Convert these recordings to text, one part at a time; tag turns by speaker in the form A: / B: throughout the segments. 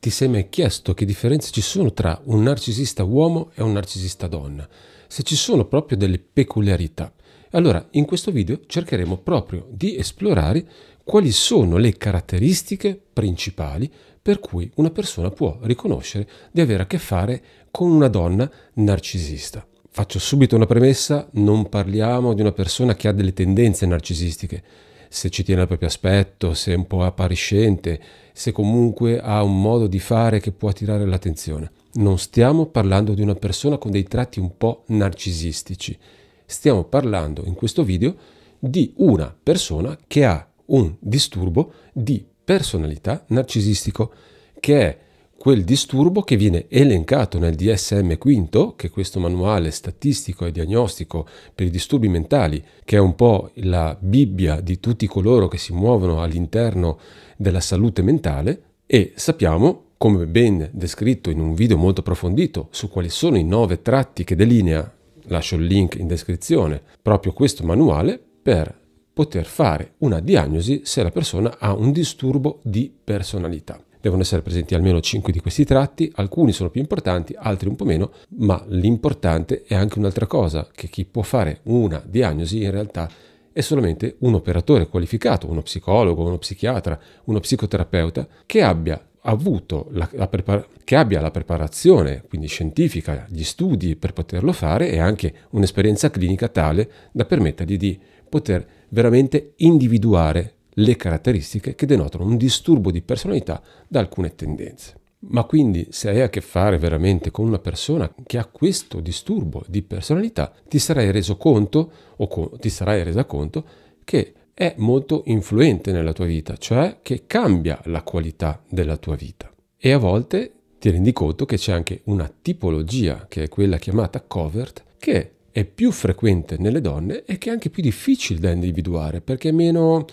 A: Ti sei mai chiesto che differenze ci sono tra un narcisista uomo e un narcisista donna? Se ci sono proprio delle peculiarità. Allora, in questo video cercheremo proprio di esplorare quali sono le caratteristiche principali per cui una persona può riconoscere di avere a che fare con una donna narcisista. Faccio subito una premessa, non parliamo di una persona che ha delle tendenze narcisistiche se ci tiene al proprio aspetto, se è un po' appariscente, se comunque ha un modo di fare che può attirare l'attenzione. Non stiamo parlando di una persona con dei tratti un po' narcisistici. Stiamo parlando in questo video di una persona che ha un disturbo di personalità narcisistico che è quel disturbo che viene elencato nel DSM V, che è questo manuale statistico e diagnostico per i disturbi mentali, che è un po' la Bibbia di tutti coloro che si muovono all'interno della salute mentale, e sappiamo come ben descritto in un video molto approfondito su quali sono i nove tratti che delinea, lascio il link in descrizione, proprio questo manuale per poter fare una diagnosi se la persona ha un disturbo di personalità. Devono essere presenti almeno 5 di questi tratti, alcuni sono più importanti, altri un po' meno, ma l'importante è anche un'altra cosa, che chi può fare una diagnosi in realtà è solamente un operatore qualificato, uno psicologo, uno psichiatra, uno psicoterapeuta che abbia avuto la, la prepar- che abbia la preparazione, quindi scientifica, gli studi per poterlo fare e anche un'esperienza clinica tale da permettergli di poter veramente individuare le caratteristiche che denotano un disturbo di personalità da alcune tendenze. Ma quindi se hai a che fare veramente con una persona che ha questo disturbo di personalità, ti sarai reso conto o co- ti sarai resa conto che è molto influente nella tua vita, cioè che cambia la qualità della tua vita. E a volte ti rendi conto che c'è anche una tipologia, che è quella chiamata covert, che è più frequente nelle donne e che è anche più difficile da individuare perché è meno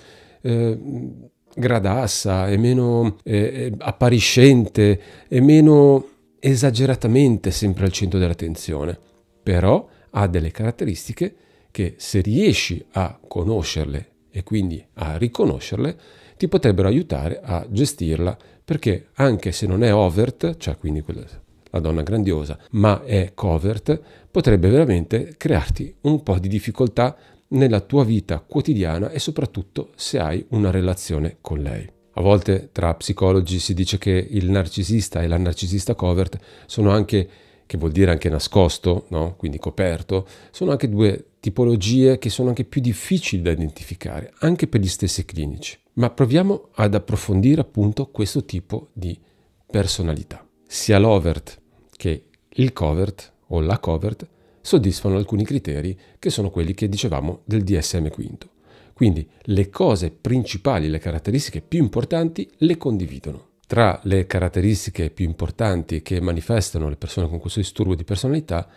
A: eh, gradassa, è meno eh, eh, appariscente, è meno esageratamente sempre al centro dell'attenzione, però ha delle caratteristiche che se riesci a conoscerle e quindi a riconoscerle, ti potrebbero aiutare a gestirla, perché anche se non è overt, cioè quindi quella, la donna grandiosa, ma è covert, potrebbe veramente crearti un po' di difficoltà nella tua vita quotidiana e soprattutto se hai una relazione con lei. A volte tra psicologi si dice che il narcisista e la narcisista covert sono anche, che vuol dire anche nascosto, no? quindi coperto, sono anche due tipologie che sono anche più difficili da identificare, anche per gli stessi clinici. Ma proviamo ad approfondire appunto questo tipo di personalità. Sia l'overt che il covert o la covert soddisfano alcuni criteri che sono quelli che dicevamo del DSM5. Quindi le cose principali, le caratteristiche più importanti le condividono. Tra le caratteristiche più importanti che manifestano le persone con questo disturbo di personalità,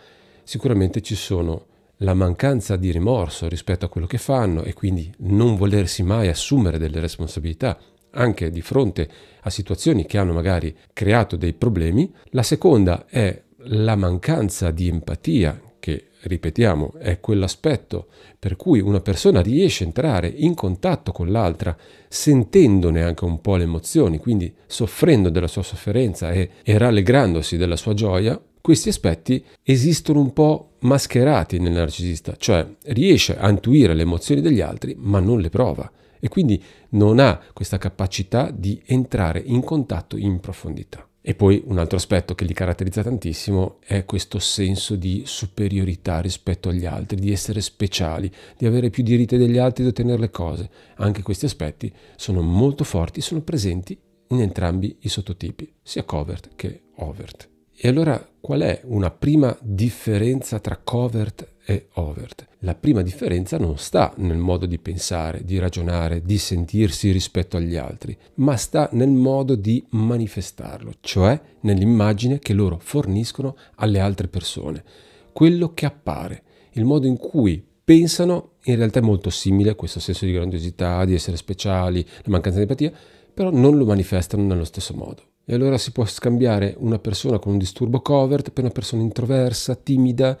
A: sicuramente ci sono la mancanza di rimorso rispetto a quello che fanno e quindi non volersi mai assumere delle responsabilità anche di fronte a situazioni che hanno magari creato dei problemi. La seconda è la mancanza di empatia ripetiamo, è quell'aspetto per cui una persona riesce a entrare in contatto con l'altra sentendone anche un po' le emozioni, quindi soffrendo della sua sofferenza e, e rallegrandosi della sua gioia, questi aspetti esistono un po' mascherati nel narcisista, cioè riesce a intuire le emozioni degli altri ma non le prova e quindi non ha questa capacità di entrare in contatto in profondità. E poi un altro aspetto che li caratterizza tantissimo è questo senso di superiorità rispetto agli altri, di essere speciali, di avere più diritti degli altri, di ottenere le cose. Anche questi aspetti sono molto forti, sono presenti in entrambi i sottotipi, sia covert che overt. E allora qual è una prima differenza tra covert e overt? La prima differenza non sta nel modo di pensare, di ragionare, di sentirsi rispetto agli altri, ma sta nel modo di manifestarlo, cioè nell'immagine che loro forniscono alle altre persone. Quello che appare, il modo in cui pensano in realtà è molto simile a questo senso di grandiosità, di essere speciali, la mancanza di empatia, però non lo manifestano nello stesso modo. E allora si può scambiare una persona con un disturbo covert per una persona introversa, timida,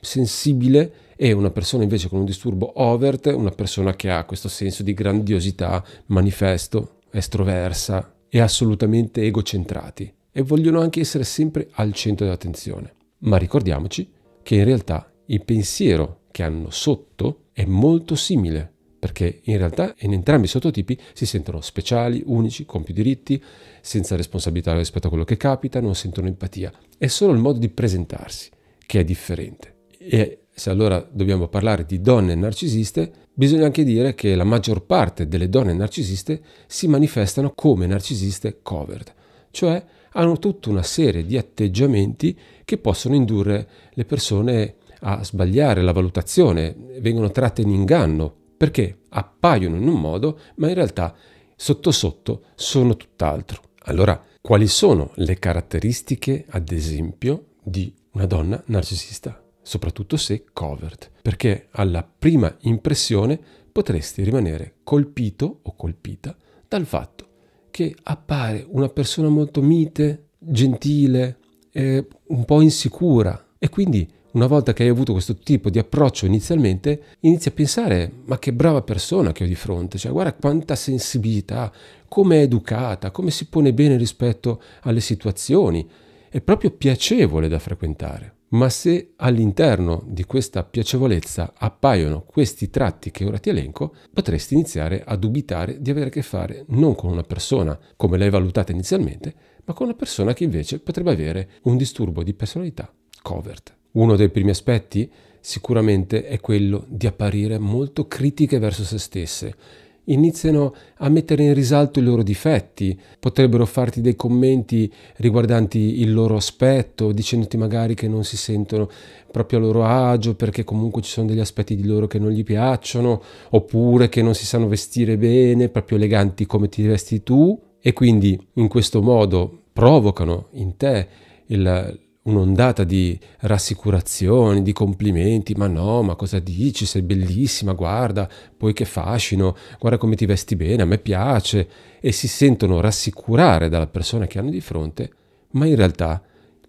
A: sensibile e una persona invece con un disturbo overt, una persona che ha questo senso di grandiosità manifesto, estroversa e assolutamente egocentrati e vogliono anche essere sempre al centro dell'attenzione. Ma ricordiamoci che in realtà il pensiero che hanno sotto è molto simile perché in realtà in entrambi i sottotipi si sentono speciali, unici, con più diritti, senza responsabilità rispetto a quello che capita, non sentono empatia. È solo il modo di presentarsi che è differente. E se allora dobbiamo parlare di donne narcisiste, bisogna anche dire che la maggior parte delle donne narcisiste si manifestano come narcisiste covert, cioè hanno tutta una serie di atteggiamenti che possono indurre le persone a sbagliare la valutazione, vengono tratte in inganno perché appaiono in un modo, ma in realtà sotto sotto sono tutt'altro. Allora, quali sono le caratteristiche, ad esempio, di una donna narcisista? Soprattutto se covert? perché alla prima impressione potresti rimanere colpito o colpita dal fatto che appare una persona molto mite, gentile, eh, un po' insicura e quindi una volta che hai avuto questo tipo di approccio inizialmente, inizi a pensare, ma che brava persona che ho di fronte, cioè guarda quanta sensibilità, come è educata, come si pone bene rispetto alle situazioni, è proprio piacevole da frequentare. Ma se all'interno di questa piacevolezza appaiono questi tratti che ora ti elenco, potresti iniziare a dubitare di avere a che fare non con una persona come l'hai valutata inizialmente, ma con una persona che invece potrebbe avere un disturbo di personalità covert. Uno dei primi aspetti sicuramente è quello di apparire molto critiche verso se stesse. Iniziano a mettere in risalto i loro difetti, potrebbero farti dei commenti riguardanti il loro aspetto, dicendoti magari che non si sentono proprio a loro agio perché comunque ci sono degli aspetti di loro che non gli piacciono, oppure che non si sanno vestire bene, proprio eleganti come ti vesti tu, e quindi in questo modo provocano in te il, un'ondata di rassicurazioni, di complimenti, ma no, ma cosa dici, sei bellissima, guarda, poi che fascino, guarda come ti vesti bene, a me piace, e si sentono rassicurare dalla persona che hanno di fronte, ma in realtà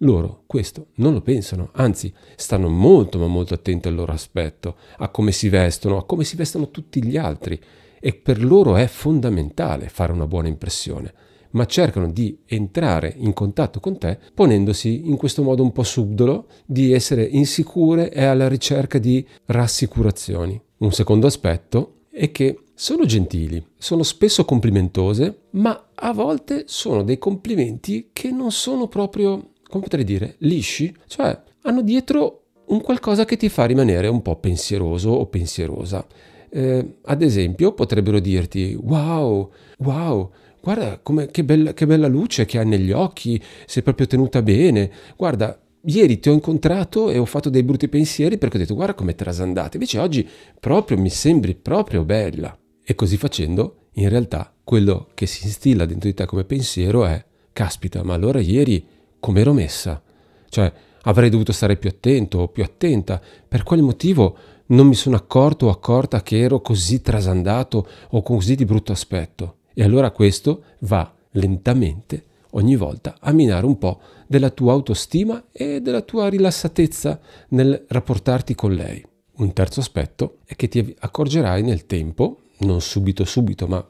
A: loro questo non lo pensano, anzi stanno molto ma molto attenti al loro aspetto, a come si vestono, a come si vestono tutti gli altri e per loro è fondamentale fare una buona impressione ma cercano di entrare in contatto con te ponendosi in questo modo un po' subdolo di essere insicure e alla ricerca di rassicurazioni. Un secondo aspetto è che sono gentili, sono spesso complimentose, ma a volte sono dei complimenti che non sono proprio, come potrei dire, lisci, cioè hanno dietro un qualcosa che ti fa rimanere un po' pensieroso o pensierosa. Eh, ad esempio potrebbero dirti wow, wow, guarda che bella, che bella luce che hai negli occhi, sei proprio tenuta bene, guarda ieri ti ho incontrato e ho fatto dei brutti pensieri perché ho detto guarda com'è trasandata, invece oggi proprio mi sembri proprio bella. E così facendo, in realtà, quello che si instilla dentro di te come pensiero è caspita, ma allora ieri come ero messa? Cioè, avrei dovuto stare più attento o più attenta, per quale motivo non mi sono accorto o accorta che ero così trasandato o così di brutto aspetto? E allora questo va lentamente ogni volta a minare un po' della tua autostima e della tua rilassatezza nel rapportarti con lei. Un terzo aspetto è che ti accorgerai nel tempo, non subito subito, ma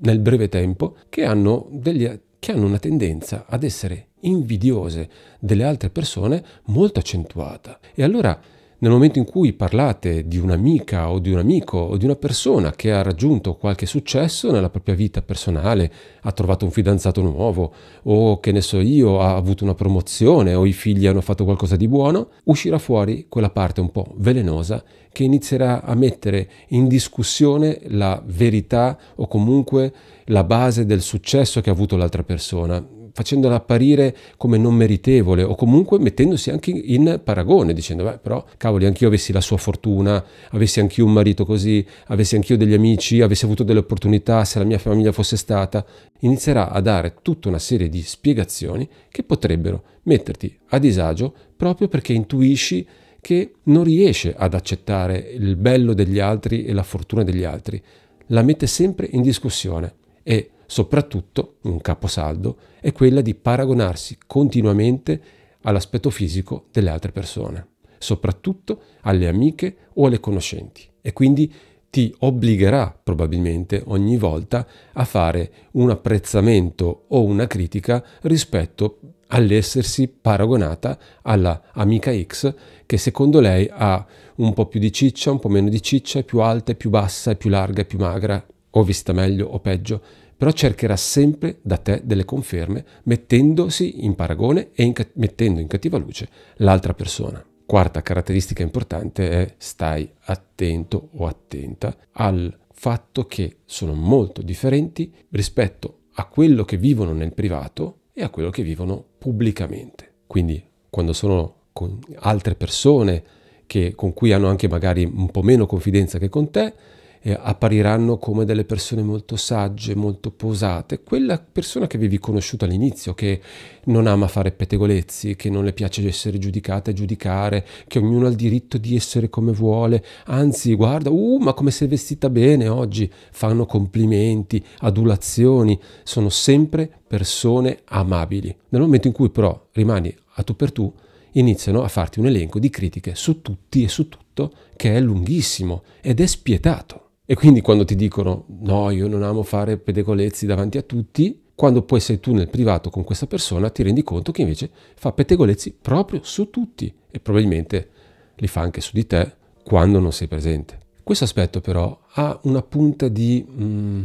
A: nel breve tempo, che hanno, degli, che hanno una tendenza ad essere invidiose delle altre persone molto accentuata. E allora nel momento in cui parlate di un'amica o di un amico o di una persona che ha raggiunto qualche successo nella propria vita personale, ha trovato un fidanzato nuovo o che ne so io, ha avuto una promozione o i figli hanno fatto qualcosa di buono, uscirà fuori quella parte un po' velenosa che inizierà a mettere in discussione la verità o comunque la base del successo che ha avuto l'altra persona, facendola apparire come non meritevole o comunque mettendosi anche in paragone, dicendo, beh, però cavoli, anch'io avessi la sua fortuna, avessi anch'io un marito così, avessi anch'io degli amici, avessi avuto delle opportunità, se la mia famiglia fosse stata, inizierà a dare tutta una serie di spiegazioni che potrebbero metterti a disagio proprio perché intuisci che non riesce ad accettare il bello degli altri e la fortuna degli altri, la mette sempre in discussione e Soprattutto, un caposaldo, è quella di paragonarsi continuamente all'aspetto fisico delle altre persone, soprattutto alle amiche o alle conoscenti, e quindi ti obbligherà probabilmente ogni volta a fare un apprezzamento o una critica rispetto all'essersi paragonata alla amica X che secondo lei ha un po' più di ciccia, un po' meno di ciccia, è più alta, è più bassa, è più larga, è più magra, o vista meglio o peggio però cercherà sempre da te delle conferme mettendosi in paragone e in, mettendo in cattiva luce l'altra persona. Quarta caratteristica importante è stai attento o attenta al fatto che sono molto differenti rispetto a quello che vivono nel privato e a quello che vivono pubblicamente. Quindi quando sono con altre persone che, con cui hanno anche magari un po' meno confidenza che con te, eh, appariranno come delle persone molto sagge, molto posate. Quella persona che avevi conosciuto all'inizio, che non ama fare pettegolezzi, che non le piace essere giudicata e giudicare, che ognuno ha il diritto di essere come vuole, anzi guarda, uh, ma come sei vestita bene oggi, fanno complimenti, adulazioni, sono sempre persone amabili. Nel momento in cui però rimani a tu per tu, iniziano a farti un elenco di critiche su tutti e su tutto che è lunghissimo ed è spietato. E quindi quando ti dicono no, io non amo fare pettegolezzi davanti a tutti, quando poi sei tu nel privato con questa persona ti rendi conto che invece fa pettegolezzi proprio su tutti e probabilmente li fa anche su di te quando non sei presente. Questo aspetto però ha una punta di mm,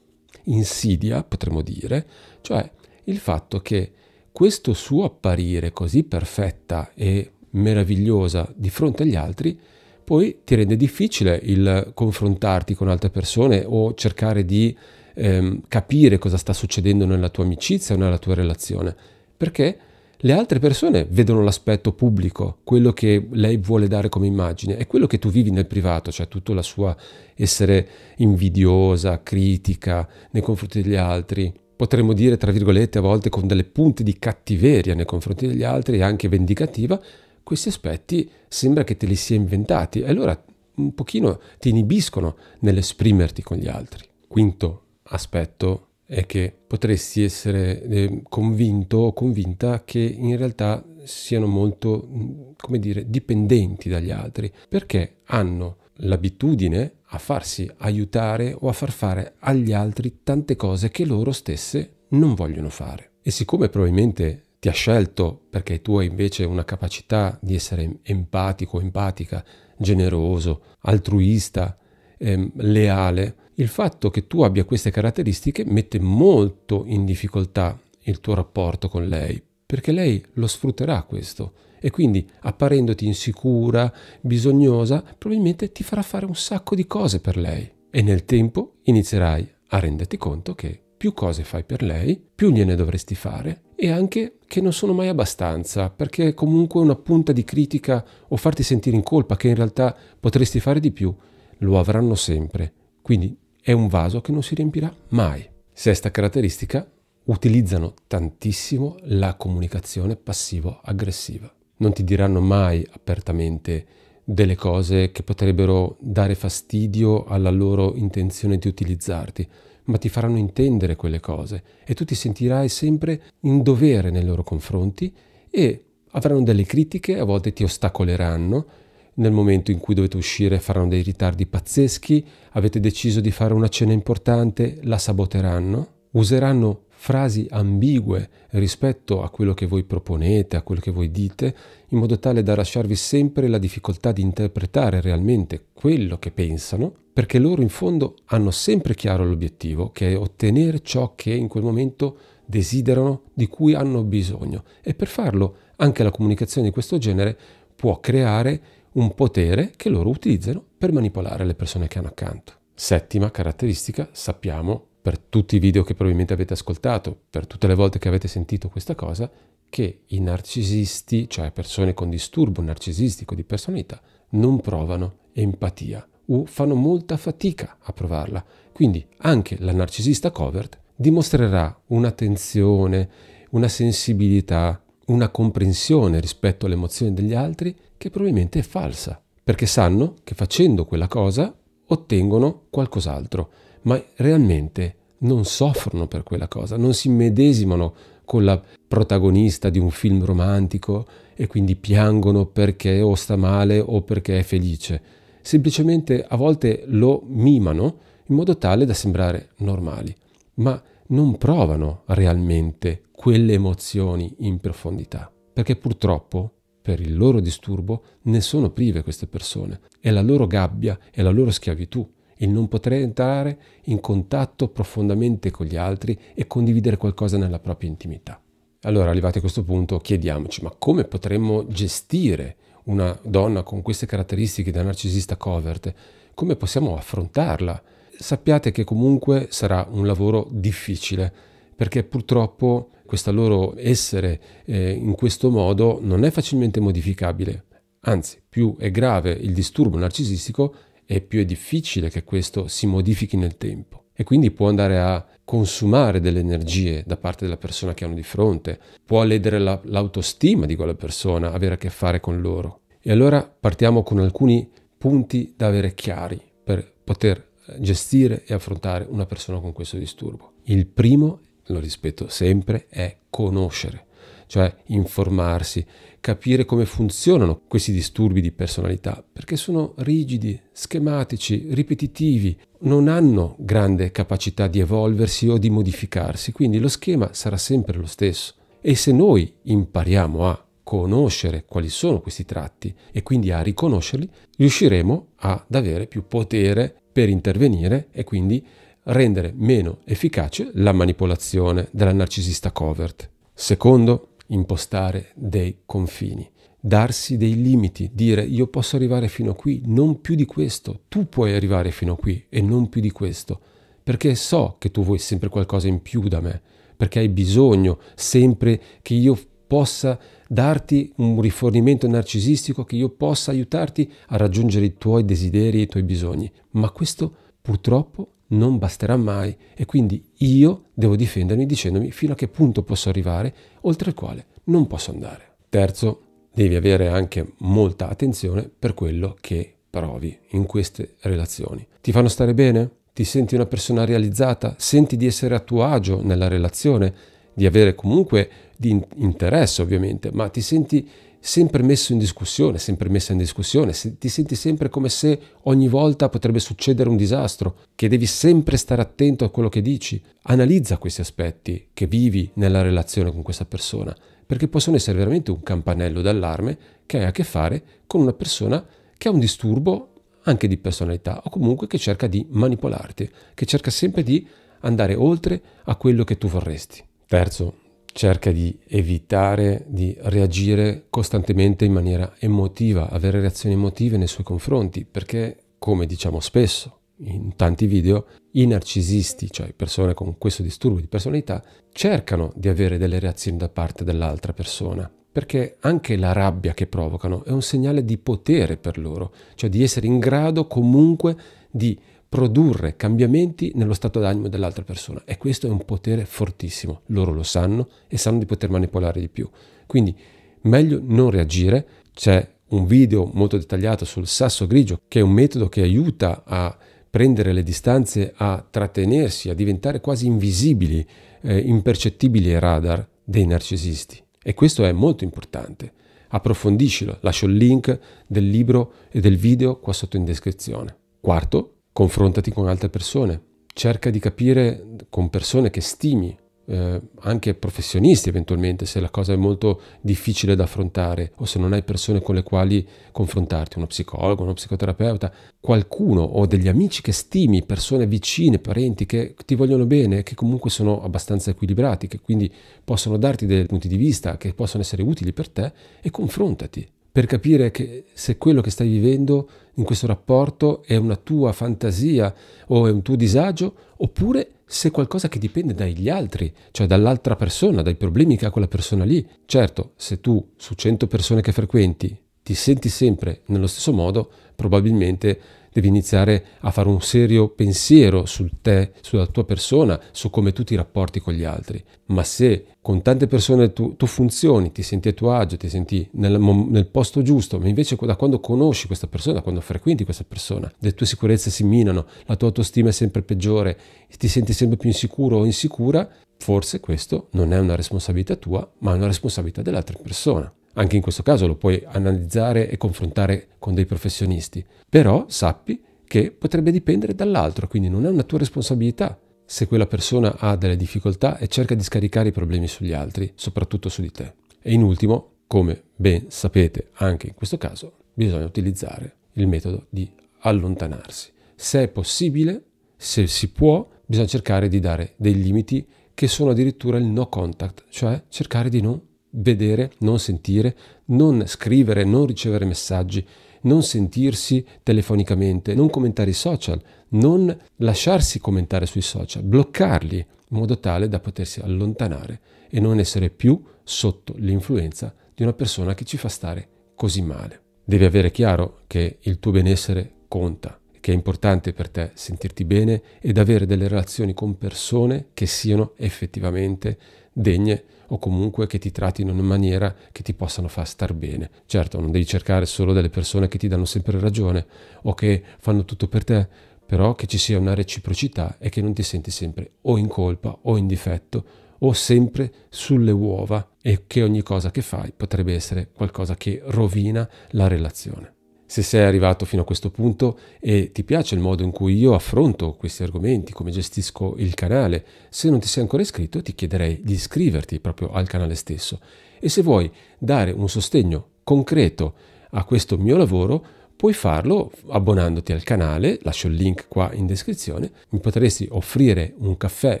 A: insidia, potremmo dire, cioè il fatto che questo suo apparire così perfetta e meravigliosa di fronte agli altri poi ti rende difficile il confrontarti con altre persone o cercare di ehm, capire cosa sta succedendo nella tua amicizia o nella tua relazione, perché le altre persone vedono l'aspetto pubblico, quello che lei vuole dare come immagine, è quello che tu vivi nel privato, cioè tutta la sua essere invidiosa, critica nei confronti degli altri, potremmo dire, tra virgolette, a volte con delle punte di cattiveria nei confronti degli altri e anche vendicativa, questi aspetti sembra che te li sia inventati e allora un pochino ti inibiscono nell'esprimerti con gli altri. Quinto aspetto è che potresti essere eh, convinto o convinta che in realtà siano molto, come dire, dipendenti dagli altri, perché hanno l'abitudine a farsi aiutare o a far fare agli altri tante cose che loro stesse non vogliono fare. E siccome probabilmente ti ha scelto perché tu hai invece una capacità di essere empatico, empatica, generoso, altruista, ehm, leale, il fatto che tu abbia queste caratteristiche mette molto in difficoltà il tuo rapporto con lei, perché lei lo sfrutterà questo e quindi apparendoti insicura, bisognosa, probabilmente ti farà fare un sacco di cose per lei e nel tempo inizierai a renderti conto che più cose fai per lei, più gliene dovresti fare e anche che non sono mai abbastanza, perché è comunque una punta di critica o farti sentire in colpa che in realtà potresti fare di più, lo avranno sempre. Quindi è un vaso che non si riempirà mai. Sesta caratteristica, utilizzano tantissimo la comunicazione passivo-aggressiva. Non ti diranno mai apertamente delle cose che potrebbero dare fastidio alla loro intenzione di utilizzarti, ma ti faranno intendere quelle cose e tu ti sentirai sempre in dovere nei loro confronti e avranno delle critiche, a volte ti ostacoleranno, nel momento in cui dovete uscire faranno dei ritardi pazzeschi, avete deciso di fare una cena importante, la saboteranno, useranno frasi ambigue rispetto a quello che voi proponete, a quello che voi dite, in modo tale da lasciarvi sempre la difficoltà di interpretare realmente quello che pensano, perché loro in fondo hanno sempre chiaro l'obiettivo, che è ottenere ciò che in quel momento desiderano, di cui hanno bisogno. E per farlo anche la comunicazione di questo genere può creare un potere che loro utilizzano per manipolare le persone che hanno accanto. Settima caratteristica, sappiamo per tutti i video che probabilmente avete ascoltato, per tutte le volte che avete sentito questa cosa, che i narcisisti, cioè persone con disturbo narcisistico di personalità, non provano empatia o fanno molta fatica a provarla. Quindi anche la narcisista covert dimostrerà un'attenzione, una sensibilità, una comprensione rispetto alle emozioni degli altri che probabilmente è falsa, perché sanno che facendo quella cosa ottengono qualcos'altro ma realmente non soffrono per quella cosa, non si medesimano con la protagonista di un film romantico e quindi piangono perché o sta male o perché è felice. Semplicemente a volte lo mimano in modo tale da sembrare normali, ma non provano realmente quelle emozioni in profondità, perché purtroppo per il loro disturbo ne sono prive queste persone, è la loro gabbia, è la loro schiavitù il non poter entrare in contatto profondamente con gli altri e condividere qualcosa nella propria intimità. Allora, arrivati a questo punto, chiediamoci, ma come potremmo gestire una donna con queste caratteristiche da narcisista covert? Come possiamo affrontarla? Sappiate che comunque sarà un lavoro difficile, perché purtroppo questo loro essere eh, in questo modo non è facilmente modificabile. Anzi, più è grave il disturbo narcisistico, è più è difficile che questo si modifichi nel tempo e quindi può andare a consumare delle energie da parte della persona che hanno di fronte, può ledere la, l'autostima di quella persona, avere a che fare con loro. E allora partiamo con alcuni punti da avere chiari per poter eh, gestire e affrontare una persona con questo disturbo. Il primo, lo rispetto sempre, è conoscere cioè informarsi, capire come funzionano questi disturbi di personalità, perché sono rigidi, schematici, ripetitivi, non hanno grande capacità di evolversi o di modificarsi, quindi lo schema sarà sempre lo stesso. E se noi impariamo a conoscere quali sono questi tratti e quindi a riconoscerli, riusciremo ad avere più potere per intervenire e quindi rendere meno efficace la manipolazione della narcisista covert. Secondo, impostare dei confini, darsi dei limiti, dire io posso arrivare fino a qui, non più di questo, tu puoi arrivare fino a qui e non più di questo, perché so che tu vuoi sempre qualcosa in più da me, perché hai bisogno sempre che io possa darti un rifornimento narcisistico, che io possa aiutarti a raggiungere i tuoi desideri e i tuoi bisogni, ma questo purtroppo non basterà mai e quindi io devo difendermi dicendomi fino a che punto posso arrivare, oltre il quale non posso andare. Terzo, devi avere anche molta attenzione per quello che provi in queste relazioni. Ti fanno stare bene? Ti senti una persona realizzata? Senti di essere a tuo agio nella relazione? Di avere comunque di interesse ovviamente, ma ti senti sempre messo in discussione, sempre messa in discussione, se ti senti sempre come se ogni volta potrebbe succedere un disastro, che devi sempre stare attento a quello che dici. Analizza questi aspetti che vivi nella relazione con questa persona, perché possono essere veramente un campanello d'allarme che hai a che fare con una persona che ha un disturbo anche di personalità o comunque che cerca di manipolarti, che cerca sempre di andare oltre a quello che tu vorresti. Terzo, cerca di evitare di reagire costantemente in maniera emotiva, avere reazioni emotive nei suoi confronti, perché come diciamo spesso in tanti video, i narcisisti, cioè persone con questo disturbo di personalità, cercano di avere delle reazioni da parte dell'altra persona, perché anche la rabbia che provocano è un segnale di potere per loro, cioè di essere in grado comunque di produrre cambiamenti nello stato d'animo dell'altra persona e questo è un potere fortissimo, loro lo sanno e sanno di poter manipolare di più. Quindi meglio non reagire, c'è un video molto dettagliato sul sasso grigio che è un metodo che aiuta a prendere le distanze, a trattenersi, a diventare quasi invisibili, eh, impercettibili ai radar dei narcisisti e questo è molto importante. Approfondiscilo, lascio il link del libro e del video qua sotto in descrizione. Quarto, confrontati con altre persone, cerca di capire con persone che stimi, eh, anche professionisti eventualmente, se la cosa è molto difficile da affrontare o se non hai persone con le quali confrontarti, uno psicologo, uno psicoterapeuta, qualcuno o degli amici che stimi, persone vicine, parenti che ti vogliono bene, che comunque sono abbastanza equilibrati, che quindi possono darti dei punti di vista che possono essere utili per te e confrontati per capire che se quello che stai vivendo in questo rapporto è una tua fantasia o è un tuo disagio, oppure se è qualcosa che dipende dagli altri, cioè dall'altra persona, dai problemi che ha quella persona lì. Certo, se tu su 100 persone che frequenti ti senti sempre nello stesso modo, probabilmente devi iniziare a fare un serio pensiero su te, sulla tua persona, su come tu ti rapporti con gli altri. Ma se con tante persone tu, tu funzioni, ti senti a tuo agio, ti senti nel, nel, posto giusto, ma invece da quando conosci questa persona, quando frequenti questa persona, le tue sicurezze si minano, la tua autostima è sempre peggiore, ti senti sempre più insicuro o insicura, forse questo non è una responsabilità tua, ma è una responsabilità dell'altra persona. Anche in questo caso lo puoi analizzare e confrontare con dei professionisti, però sappi che potrebbe dipendere dall'altro, quindi non è una tua responsabilità se quella persona ha delle difficoltà e cerca di scaricare i problemi sugli altri, soprattutto su di te. E in ultimo, come ben sapete anche in questo caso, bisogna utilizzare il metodo di allontanarsi. Se è possibile, se si può, bisogna cercare di dare dei limiti che sono addirittura il no contact, cioè cercare di non vedere, non sentire, non scrivere, non ricevere messaggi, non sentirsi telefonicamente, non commentare i social, non lasciarsi commentare sui social, bloccarli in modo tale da potersi allontanare e non essere più sotto l'influenza di una persona che ci fa stare così male. Devi avere chiaro che il tuo benessere conta, che è importante per te sentirti bene ed avere delle relazioni con persone che siano effettivamente degne di o comunque che ti trattino in maniera che ti possano far star bene. Certo, non devi cercare solo delle persone che ti danno sempre ragione o che fanno tutto per te, però che ci sia una reciprocità e che non ti senti sempre o in colpa o in difetto o sempre sulle uova e che ogni cosa che fai potrebbe essere qualcosa che rovina la relazione. Se sei arrivato fino a questo punto e ti piace il modo in cui io affronto questi argomenti, come gestisco il canale, se non ti sei ancora iscritto ti chiederei di iscriverti proprio al canale stesso. E se vuoi dare un sostegno concreto a questo mio lavoro, puoi farlo abbonandoti al canale, lascio il link qua in descrizione, mi potresti offrire un caffè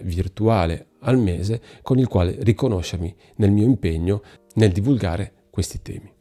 A: virtuale al mese con il quale riconoscermi nel mio impegno nel divulgare questi temi.